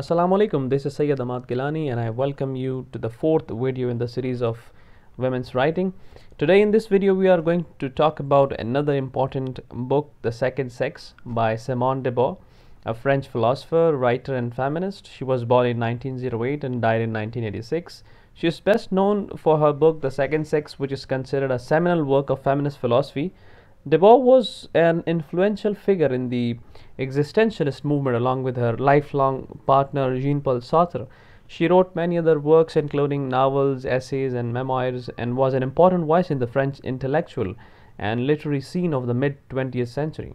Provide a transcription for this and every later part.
Assalamualaikum, this is Sayyid Ahmad Gilani and I welcome you to the fourth video in the series of women's writing. Today in this video we are going to talk about another important book, The Second Sex by Simone de Beauvoir, a French philosopher, writer and feminist. She was born in 1908 and died in 1986. She is best known for her book The Second Sex which is considered a seminal work of feminist philosophy Debord was an influential figure in the existentialist movement along with her lifelong partner Jean Paul Sartre. She wrote many other works, including novels, essays, and memoirs, and was an important voice in the French intellectual and literary scene of the mid 20th century.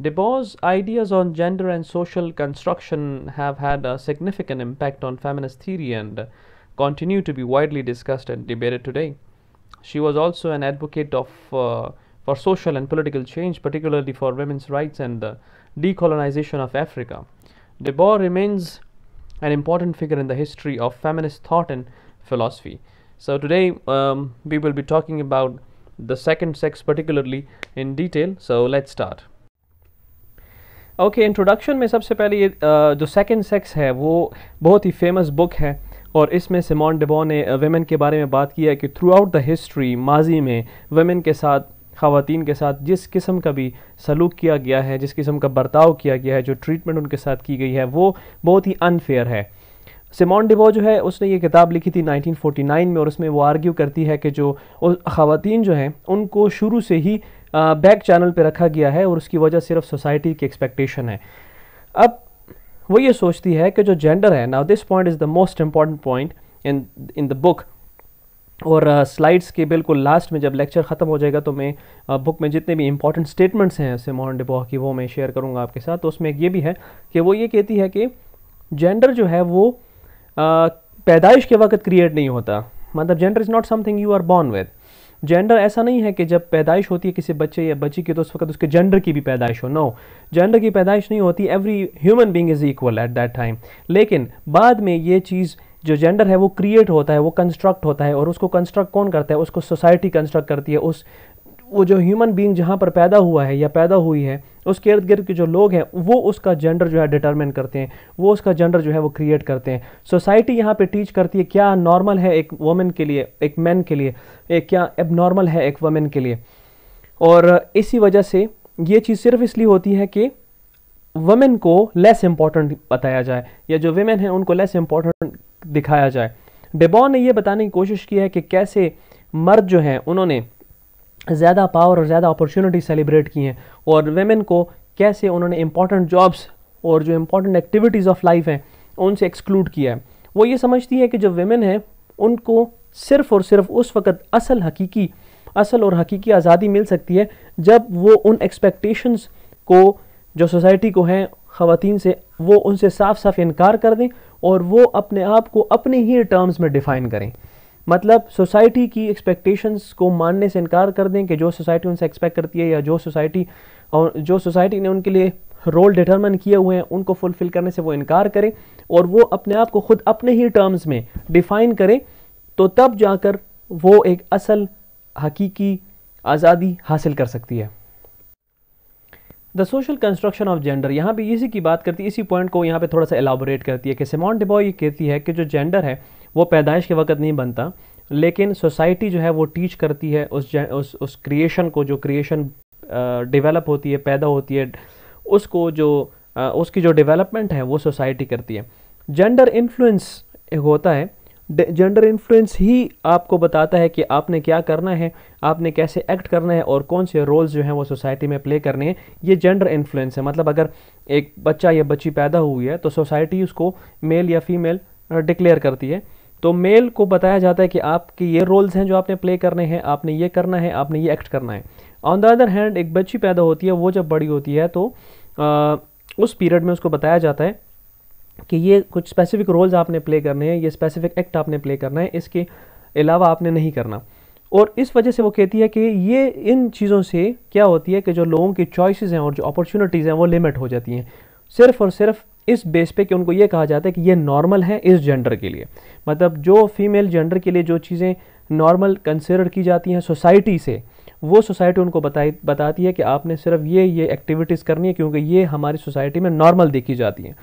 Debord's ideas on gender and social construction have had a significant impact on feminist theory and continue to be widely discussed and debated today. She was also an advocate of uh, for social and political change, particularly for women's rights and the decolonization of Africa. De Boer remains an important figure in the history of feminist thought and philosophy. So today um, we will be talking about the second sex particularly in detail. So let's start. Okay okay, introduction में सबसे पहले ये जो second sex है वो बहुत ही famous book है और इसमें सिमॉन डिबो ने वेमेन के बारे में बात की है कि थ्रू आउट द हिस्ट्री माजी में वेमेन के साथ खातन के साथ जिस किस्म का भी सलूक किया गया है जिस किस्म का बर्ताव किया गया है जो ट्रीटमेंट उनके साथ की गई है वो बहुत ही अनफेयर है सिमोन डिबो जो है उसने ये किताब लिखी थी 1949 में और उसमें वो आर्ग्यू करती है कि जो खातन जो हैं उनको शुरू से ही बैक चैनल पे रखा गया है और उसकी वजह सिर्फ सोसाइटी की एक्सपेक्टेशन है अब वो ये सोचती है कि जो जेंडर है now this point is the most important point in in the book और स्लाइड्स के बिल्कुल लास्ट में जब लेक्चर ख़त्म हो जाएगा तो मैं बुक में जितने भी इंपॉर्टेंट स्टेटमेंट्स हैं मोहन डिबोह की वो मैं शेयर करूँगा आपके साथ तो उसमें एक ये भी है कि वो ये कहती है कि जेंडर जो है वो पैदाइश के वक्त क्रिएट नहीं होता मतलब gender is not something you are born with gender ऐसा नहीं है कि जब पैदाइश होती है किसी बच्चे या बच्ची की तो उस वक्त उसके जेंडर की भी पैदाइश हो नो जेंडर की पैदाइश नहीं होती every human being is equal at that time लेकिन बाद में ये चीज़ जो जेंडर है वो क्रिएट होता है वो कंस्ट्रक्ट होता है और उसको कंस्ट्रक्ट कौन करता है उसको सोसाइटी कंस्ट्रक्ट करती है उस वो जो ह्यूमन बीइंग जहाँ पर पैदा हुआ है या पैदा हुई है उसके इर्द गिर्द के जो लोग हैं वो उसका जेंडर जो है डिटरमिन करते हैं वो उसका जेंडर जो है वो क्रिएट करते हैं सोसाइटी यहाँ पे टीच करती है क्या नॉर्मल है एक वोमेन के लिए एक मैन के लिए एक क्या एबनॉर्मल है एक वमेन के लिए और इसी वजह से ये चीज़ सिर्फ इसलिए होती है कि वमेन को लेस इम्पॉर्टेंट बताया जाए या जो वेमेन हैं उनको लेस इम्पॉर्टेंट दिखाया जाए डेबॉन ने यह बताने की कोशिश की है कि कैसे मर्द जो हैं उन्होंने ज़्यादा पावर और ज़्यादा अपॉर्चुनिटी सेलिब्रेट की हैं और वेमेन को कैसे उन्होंने इंपॉर्टेंट जॉब्स और जो इम्पॉर्टेंट एक्टिविटीज़ ऑफ लाइफ हैं उनसे एक्सक्लूड किया है वो ये समझती है कि जो वेमेन हैं उनको सिर्फ़ और सिर्फ उस वक़्त असल हकीकी असल और हकीकी आज़ादी मिल सकती है जब वो उन एक्सपेक्टेशंस को जो सोसाइटी को हैं ख़वान से वो उनसे साफ साफ इनकार कर दें और वो अपने आप को अपने ही टर्म्स में डिफ़ाइन करें मतलब सोसाइटी की एक्सपेक्टेशंस को मानने से इनकार कर दें कि जो सोसाइटी उनसे एक्सपेक्ट करती है या जो सोसाइटी और जो सोसाइटी ने उनके लिए रोल डिटरमिन किए हुए हैं उनको फुलफ़िल करने से वो इनकार करें और वो अपने आप को खुद अपने ही टर्म्स में डिफ़ाइन करें तो तब जाकर वो एक असल हकीकी आज़ादी हासिल कर सकती है the social construction of gender यहाँ भी इसी की बात करती है इसी पॉइंट को यहाँ पे थोड़ा सा एलाबोरेट करती है कि सिमॉन डिबॉय ये कहती है कि जो जेंडर है वो पैदाइश के वक्त नहीं बनता लेकिन सोसाइटी जो है वो टीच करती है उस उस उस क्रिएशन को जो क्रिएशन डेवलप होती है पैदा होती है उसको जो उसकी जो डेवलपमेंट है वो सोसाइटी करती है जेंडर इन्फ्लुएंस होता है जेंडर इन्फ्लुएंस ही आपको बताता है कि आपने क्या करना है आपने कैसे एक्ट करना है और कौन से रोल्स जो हैं वो सोसाइटी में प्ले करने हैं ये जेंडर इन्फ्लुएंस है मतलब अगर एक बच्चा या बच्ची पैदा हुई है तो सोसाइटी उसको मेल या फीमेल डिक्लेयर करती है तो मेल को बताया जाता है कि आपके ये रोल्स हैं जो आपने प्ले करने हैं आपने ये करना है आपने ये एक्ट करना है ऑन द अदर हैंड एक बच्ची पैदा होती है वो जब बड़ी होती है तो आ, उस पीरियड में उसको बताया जाता है कि ये कुछ स्पेसिफिक रोल्स आपने प्ले करने हैं ये स्पेसिफिक एक्ट आपने प्ले करना है इसके अलावा आपने नहीं करना और इस वजह से वो कहती है कि ये इन चीज़ों से क्या होती है कि जो लोगों की चॉइसेस हैं और जो अपॉर्चुनिटीज़ हैं वो लिमिट हो जाती हैं सिर्फ और सिर्फ इस बेस पे कि उनको ये कहा जाता है कि ये नॉर्मल है इस जेंडर के लिए मतलब जो फीमेल जेंडर के लिए जो चीज़ें नॉर्मल कंसिडर की जाती हैं सोसाइटी से वो सोसाइटी उनको बताई बताती है कि आपने सिर्फ ये ये एक्टिविटीज़ करनी है क्योंकि ये हमारी सोसाइटी में नॉर्मल देखी जाती हैं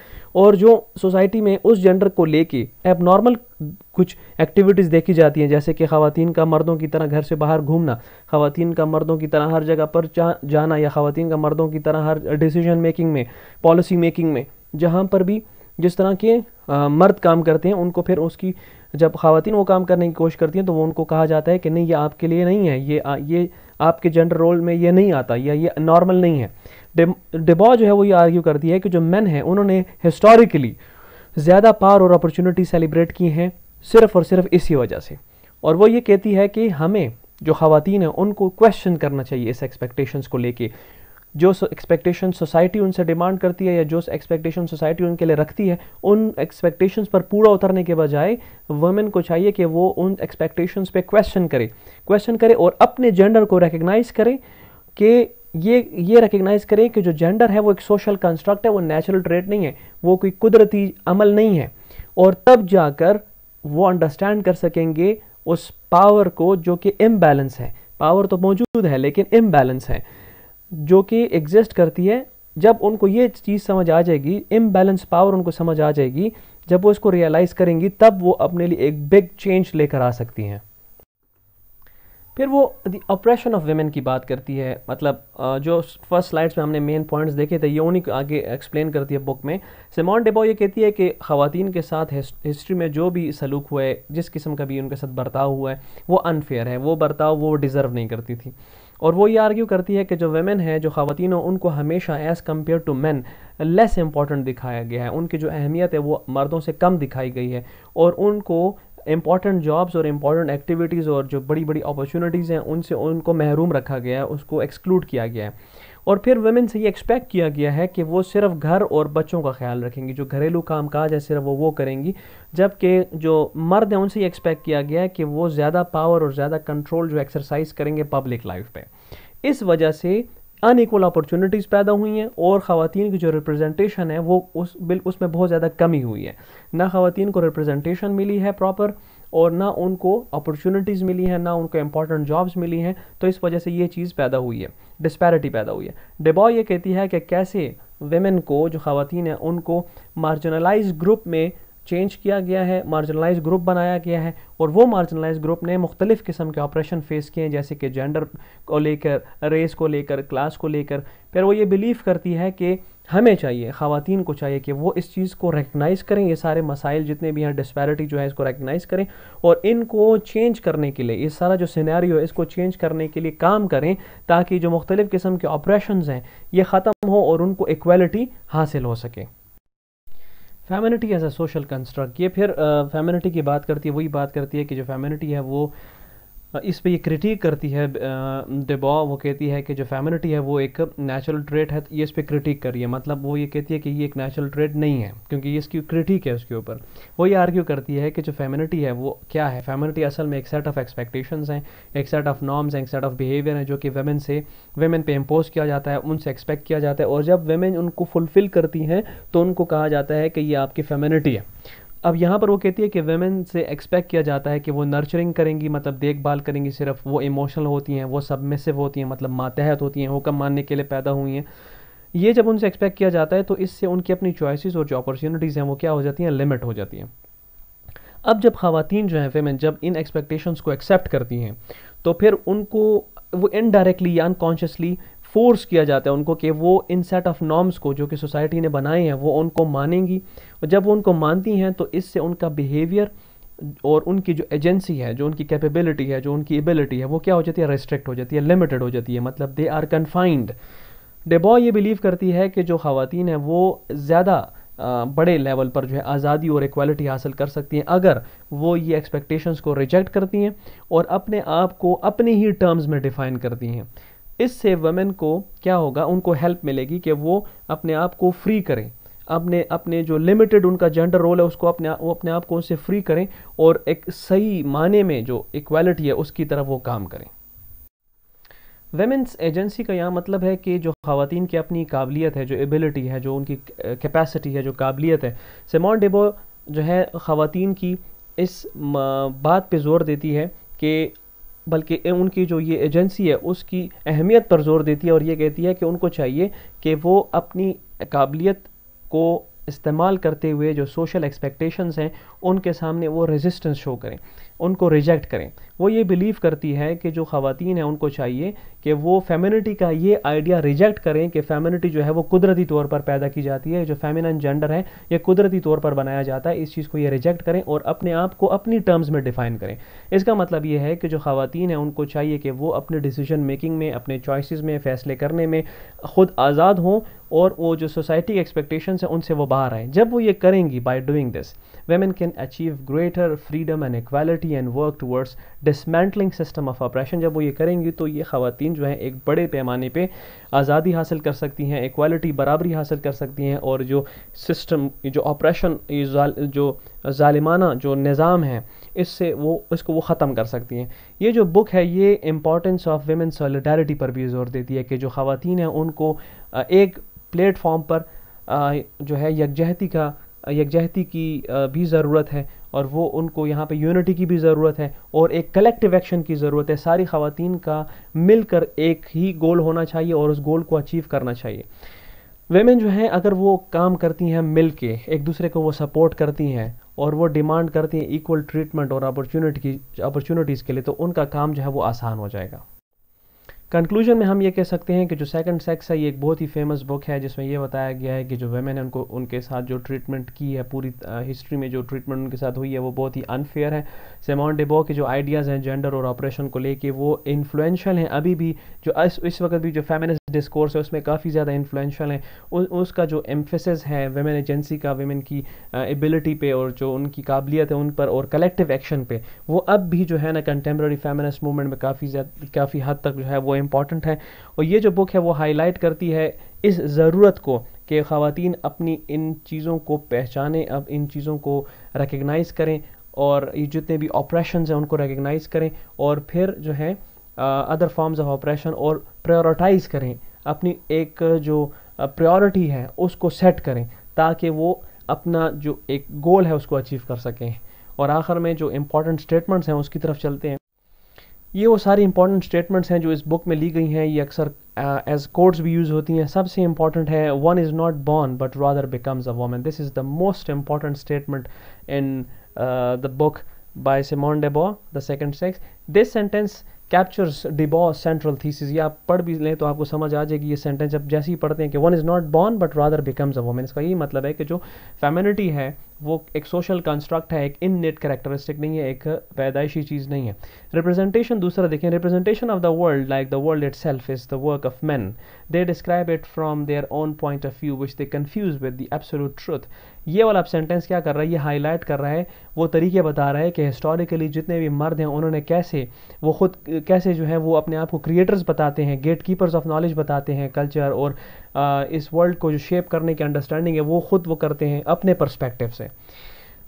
और जो सोसाइटी में उस जेंडर को लेके एब नॉर्मल कुछ एक्टिविटीज़ देखी जाती हैं जैसे कि खातन का मर्दों की तरह घर से बाहर घूमना खातन का मर्दों की तरह हर जगह पर जाना या खातन का मर्दों की तरह हर डिसीजन मेकिंग में पॉलिसी मेकिंग में जहाँ पर भी जिस तरह के आ, मर्द काम करते हैं उनको फिर उसकी जब खातन वो काम करने की कोशिश करती हैं तो वो उनको कहा जाता है कि नहीं ये आपके लिए नहीं है ये आ, ये आपके जेंडर रोल में ये नहीं आता या ये नॉर्मल नहीं है डिबॉ जो है वो ये आर्ग्यू करती है कि जो मैन हैं उन्होंने हिस्टोरिकली ज़्यादा पार और अपॉर्चुनिटी सेलिब्रेट की हैं सिर्फ़ और सिर्फ इसी वजह से और वो ये कहती है कि हमें जो खातन हैं उनको क्वेश्चन करना चाहिए इस एक्सपेक्टेशंस को लेके जो एक्सपेक्टेशन सोसाइटी उनसे डिमांड करती है या जो एक्सपेक्टेशन सोसाइटी उनके लिए रखती है उन एक्सपेक्टेशंस पर पूरा उतरने के बजाय वुमेन को चाहिए कि वो उन एक्सपेक्टेशंस पे क्वेश्चन करे क्वेश्चन करे और अपने जेंडर को रिकग्नाइज करे कि ये ये रिकग्नाइज करें कि जो जेंडर है वो एक सोशल कंस्ट्रक्ट है वो नेचुरल ट्रेड नहीं है वो कोई कुदरती अमल नहीं है और तब जाकर वो अंडरस्टैंड कर सकेंगे उस पावर को जो कि इम्बैलेंस है पावर तो मौजूद है लेकिन इम्बैलेंस है जो कि एग्जिस्ट करती है जब उनको ये चीज़ समझ आ जाएगी इम्बैलेंस पावर उनको समझ आ जाएगी जब वो इसको रियलाइज़ करेंगी तब वो अपने लिए एक बिग चेंज लेकर आ सकती हैं फिर वो द ऑपरेशन ऑफ वेमेन की बात करती है मतलब जो फर्स्ट स्लाइड्स में हमने मेन पॉइंट्स देखे थे ये उन्हीं आगे एक्सप्लेन करती है बुक में सिमॉन डेबो ये कहती है कि खातन के साथ हिस्ट्री में जो भी सलूक हुआ है जिस किस्म का भी उनके साथ बर्ताव हुआ है वो अनफेयर है वो बर्ताव वो डिज़र्व नहीं करती थी और वो ये आर्ग्यू करती है कि जो वेमेन है जो ख़वान उनको हमेशा as compare to man less important दिखाया गया है उनकी जो अहमियत है वो मर्दों से कम दिखाई गई है और उनको इंपॉर्टेंट जॉब्स और इम्पॉर्टेंट एक्टिविटीज़ और जो बड़ी बड़ी अपॉर्चुनिटीज़ हैं उनसे उनको महरूम रखा गया है उसको एक्सक्लूड किया गया है और फिर वेमेन से ये एक्सपेक्ट किया गया है कि वो सिर्फ घर और बच्चों का ख्याल रखेंगी जो घरेलू काम काज है सिर्फ वो वो करेंगी जबकि जो मर्द हैं उनसे ये एक्सपेक्ट किया गया है कि वो ज़्यादा पावर और ज़्यादा कंट्रोल जो एक्सरसाइज करेंगे पब्लिक लाइफ पर इस वजह से अनइक्वल अपॉर्चुनिटीज़ पैदा हुई हैं और ख़वान की जो रिप्रेजेंटेशन है वो उस बिल उसमें बहुत ज़्यादा कमी हुई है ना ख़वान को रिप्रेजेंटेशन मिली है प्रॉपर और ना उनको अपॉर्चुनिटीज़ मिली हैं ना उनको इंपॉर्टेंट जॉब्स मिली हैं तो इस वजह से ये चीज़ पैदा हुई है डिस्पैरिटी पैदा हुई है डिबॉ ये कहती है कि कैसे वेमेन को जो ख़वान हैं उनको मार्जिनलाइज ग्रुप में चेंज किया गया है मार्जिनलाइज ग्रुप बनाया गया है और वो मार्जिनलाइज ग्रुप ने मुख्तलिफ़ किस्म के ऑपरेशन फेस किए हैं जैसे कि जेंडर को लेकर रेस को लेकर क्लास को लेकर फिर वो ये बिलीव करती है कि हमें चाहिए ख़वान को चाहिए कि वो इस चीज़ को रेकगनाइज़ करें ये सारे मसाइल जितने भी हैं डिस्पैरिटी जो है इसको रेकगनाइज़ करें और इनको चेंज करने के लिए ये सारा जो सीनारी है इसको चेंज करने के लिए काम करें ताकि जो मुख्तलिफ़ किस्म के ऑपरेशन हैं ये ख़त्म हो और उनको इक्वलिटी हासिल हो सके femininity as a social construct ये फिर फेमिनिटी की बात करती है वही बात करती है कि जो फेमिनिटी है वो इस पे ये क्रिटिक करती है डिबॉ वो कहती है कि जो फेमिनिटी है वो एक नेचुरल ट्रेट है तो ये इस पर क्रिटिक कर रही है मतलब वो ये कहती है कि ये एक नेचुरल ट्रेट नहीं है क्योंकि ये इसकी क्रिटिक है उसके ऊपर वो ये आर्ग्यू करती है कि जो फेमिनिटी है वो क्या है फेमिनिटी असल में एक सेट ऑफ एक्सपेक्टेशन हैं एक सेट ऑफ नॉर्म्स हैं एक सेट ऑफ बिहेवियर हैं जो कि वेमेन से वेमेन पर इम्पोज किया जाता है उनसे एक्सपेक्ट किया जाता है और जब वेमेन उनको फुलफ़िल करती हैं तो उनको कहा जाता है कि ये आपकी फेमिनिटी है अब यहाँ पर वो कहती है कि वेमेन से एक्सपेक्ट किया जाता है कि वो नर्चरिंग करेंगी मतलब देखभाल करेंगी सिर्फ वो इमोशनल होती हैं वो सबमिसिव होती हैं मतलब मातहत होती हैं हुक्म मानने के लिए पैदा हुई हैं ये जब उनसे एक्सपेक्ट किया जाता है तो इससे उनकी अपनी चॉइसेस और जो अपॉर्चुनिटीज़ हैं वो क्या हो जाती हैं लिमिट हो जाती हैं अब जब खातन जो हैं वेमेन जब इन एक्सपेक्टेशंस को एक्सेप्ट करती हैं तो फिर उनको वो इनडायरेक्टली या अनकॉन्शियसली फोर्स किया जाता है उनको कि वो इन सेट ऑफ नॉर्म्स को जो कि सोसाइटी ने बनाए हैं वो उनको मानेंगी और जब वो उनको मानती हैं तो इससे उनका बिहेवियर और उनकी जो एजेंसी है जो उनकी कैपेबिलिटी है जो उनकी एबिलिटी है वो क्या हो जाती है रेस्ट्रिक्ट हो जाती है लिमिटेड हो जाती है मतलब दे आर कन्फाइंड डेबॉ ये बिलीव करती है कि जो खातन हैं वो ज़्यादा बड़े लेवल पर जो है आज़ादी और इक्वालिटी हासिल कर सकती हैं अगर वो ये एक्सपेक्टेशंस को रिजेक्ट करती हैं और अपने आप को अपने ही टर्म्स में डिफ़ाइन करती हैं इससे वमेन को क्या होगा उनको हेल्प मिलेगी कि वो अपने आप को फ्री करें अपने अपने जो लिमिटेड उनका जेंडर रोल है उसको अपने वो अपने आप को उनसे फ्री करें और एक सही माने में जो इक्वालिटी है उसकी तरफ वो काम करें वेमेंस एजेंसी का यहाँ मतलब है कि जो खातन की अपनी काबिलियत है जो एबिलिटी है जो उनकी कैपेसिटी है जो काबिलियत है सेमॉन डेबो जो है ख़वान की इस बात पे जोर देती है कि बल्कि उनकी जो ये एजेंसी है उसकी अहमियत पर जोर देती है और ये कहती है कि उनको चाहिए कि वो अपनी काबिलियत को इस्तेमाल करते हुए जो सोशल एक्सपेक्टेशंस हैं उनके सामने वो रेजिस्टेंस शो करें उनको रिजेक्ट करें वो ये बिलीव करती है कि जो खातन हैं उनको चाहिए कि वो फेमिनिटी का ये आइडिया रिजेक्ट करें कि फेमिनिटी जो है वो कुदरती तौर पर पैदा की जाती है जो फेमिनन जेंडर है ये कुदरती तौर पर बनाया जाता है इस चीज़ को ये रिजेक्ट करें और अपने आप को अपनी टर्म्स में डिफ़ाइन करें इसका मतलब ये है कि जो खातन हैं उनको चाहिए कि वो अपने डिसीजन मेकिंग में अपने चॉइसेस में फ़ैसले करने में ख़ुद आज़ाद हों और वो जो सोसाइटी एक्सपेक्टेशन हैं उनसे वो बाहर आएँ जब वो ये करेंगी by doing this women can achieve greater freedom and equality quickly and work towards dismantling system of oppression जब वो ये करेंगी तो ये खातन जो हैं एक बड़े पैमाने पे आज़ादी हासिल कर सकती हैं इक्वालिटी बराबरी हासिल कर सकती हैं और जो सिस्टम जो ऑपरेशन जो ालिमाना जो निज़ाम है इससे वो इसको वो ख़त्म कर सकती हैं ये जो बुक है ये इम्पॉर्टेंस ऑफ वेमेन सॉलिडारिटी पर भी जोर देती है कि जो खातन हैं उनको एक प्लेटफॉर्म पर जो है यकजहती का यकजहती की भी ज़रूरत है और वो उनको यहाँ पे यूनिटी की भी ज़रूरत है और एक कलेक्टिव एक्शन की ज़रूरत है सारी खातन का मिलकर एक ही गोल होना चाहिए और उस गोल को अचीव करना चाहिए वेमेन जो हैं अगर वो काम करती हैं मिल के एक दूसरे को वो सपोर्ट करती हैं और वो डिमांड करती हैं इक्वल ट्रीटमेंट और अपॉर्चुनिटी की अपॉर्चुनिटीज़ के लिए तो उनका काम जो है वो आसान हो जाएगा कंक्लूजन में हम ये कह सकते हैं कि जो सेकंड सेक्स है ये एक बहुत ही फेमस बुक है जिसमें ये बताया गया है कि जो वेमेन है उनको उनके साथ जो ट्रीटमेंट की है पूरी हिस्ट्री में जो ट्रीटमेंट उनके साथ हुई है वो बहुत ही अनफेयर है सेमॉन डेबो के जो आइडियाज़ हैं जेंडर और ऑपरेशन को लेके वो इन्फ्लुएंशल हैं अभी भी जो इस, इस वक्त भी जो फेमिनिस्ट डिस्कोर्स है उसमें काफ़ी ज़्यादा है हैं उसका जो एम्फेसिस है वेमेन एजेंसी का वेमेन की एबिलिटी पे और जो उनकी काबिलियत है उन पर और कलेक्टिव एक्शन पे वो अब भी जो है ना कंटेम्प्रेरी फेमिनिस्ट मूवमेंट में काफ़ी ज़्यादा काफ़ी हद तक जो है वो इम्पॉर्टेंट है और ये जो बुक है वो हाईलाइट करती है इस ज़रूरत को कि खातन अपनी इन चीज़ों को पहचानें अब इन चीज़ों को रिकगनाइज़ करें और ये जितने भी ऑपरेशन हैं उनको रिकगनाइज़ करें और फिर जो है अदर फॉर्म्स ऑफ ऑपरेशन और प्रायोरिटाइज़ करें अपनी एक जो प्रायोरिटी है उसको सेट करें ताकि वो अपना जो एक गोल है उसको अचीव कर सकें और आखिर में जो इम्पोर्टेंट स्टेटमेंट्स हैं उसकी तरफ चलते हैं ये वो सारी इंपॉर्टेंट स्टेटमेंट्स हैं जो इस बुक में ली गई हैं ये अक्सर एज कोड्स भी यूज़ होती हैं सबसे इंपॉर्टेंट है one is not born but rather becomes a woman this is the most important statement in the book by Simone de Beauvoir The Second Sex this sentence captures de Beauvoir's central thesis ये आप पढ़ भी लें तो आपको समझ आ जाएगी ये सेंटेंस अब जैसे ही पढ़ते हैं कि one is not born but rather becomes a women इसका यही मतलब है कि जो फेमिनिटी है वो एक सोशल कंस्ट्रक्ट है एक इन नेट करेक्टरिस्टिक नहीं है एक पैदाइशी चीज़ नहीं है रिप्रेजेंटेशन दूसरा देखें representation of the world like the world itself is the work of man they describe it from their own point of view which they confuse with the absolute truth ये वाला sentence क्या कर रहा है ये highlight कर रहा है वो तरीके बता रहा है कि हिस्टोरिकली जितने भी मर्द हैं उन्होंने कैसे वो खुद कैसे जो है वो अपने आप को क्रिएटर्स बताते हैं गेट कीपर्स ऑफ नॉलेज बताते हैं कल्चर और इस वर्ल्ड को जो शेप करने की अंडरस्टैंडिंग है वो खुद वो करते हैं अपने परस्पेक्टिव से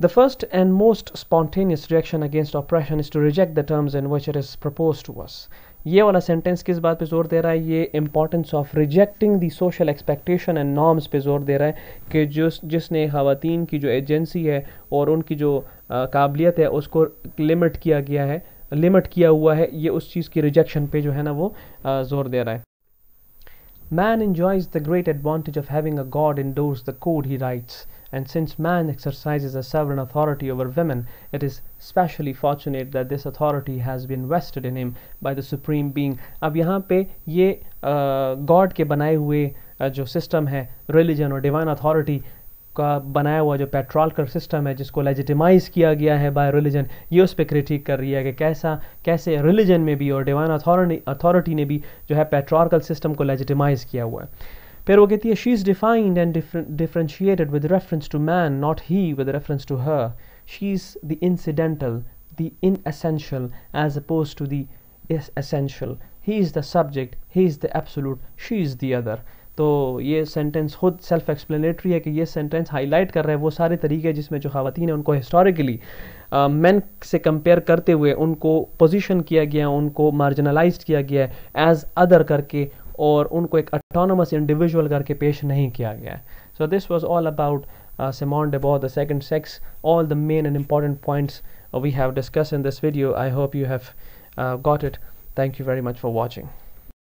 the first and most spontaneous reaction against oppression is to reject the terms in which it is propose to us ये वाला सेंटेंस किस बात पे जोर दे रहा है ये importance of rejecting the social expectation and norms पे जोर दे रहा है कि जो जिसने खातन की जो एजेंसी है और उनकी जो काबिलियत है उसको लिमिट किया गया है लिमिट किया हुआ है ये उस चीज़ की रिजेक्शन पे जो है ना वो आ, जोर दे रहा है Man enjoys the great advantage of having a god endorse the code he writes, and since man exercises a sovereign authority over women, it is specially fortunate that this authority has been vested in him by the supreme being. अब pe ye uh, God ke बनाए हुए uh, jo system hai religion और divine authority. का बनाया हुआ जो petrol का system है जिसको लेजिटिमाइज़ किया गया है बाय रिलीजन ये उस पर क्रिटिक कर रही है कि कैसा कैसे रिलीजन में भी और डिवाइन अथॉरिटी अथॉरिटी ने भी जो है पेट्रोल सिस्टम को लेजिटिमाइज़ किया हुआ है फिर वो कहती है she is defined and differentiated with reference to man not he with reference to her she is the incidental the inessential as oppose to the essential he is the subject he is the absolute she is the other तो ये sentence खुद self explanatory है कि ये sentence highlight कर रहा है वो सारे तरीके जिसमें जो खातन है उनको हिस्टोरिकली मैन से कंपेयर करते हुए उनको पोजीशन किया गया उनको मार्जिनलाइज किया गया है एज अदर करके और उनको एक अटोनमस इंडिविजुअल करके पेश नहीं किया गया है so this was all about Simone de Beauvoir, The sex all the main and important points we have have in this video I hope you have got it thank you very much for watching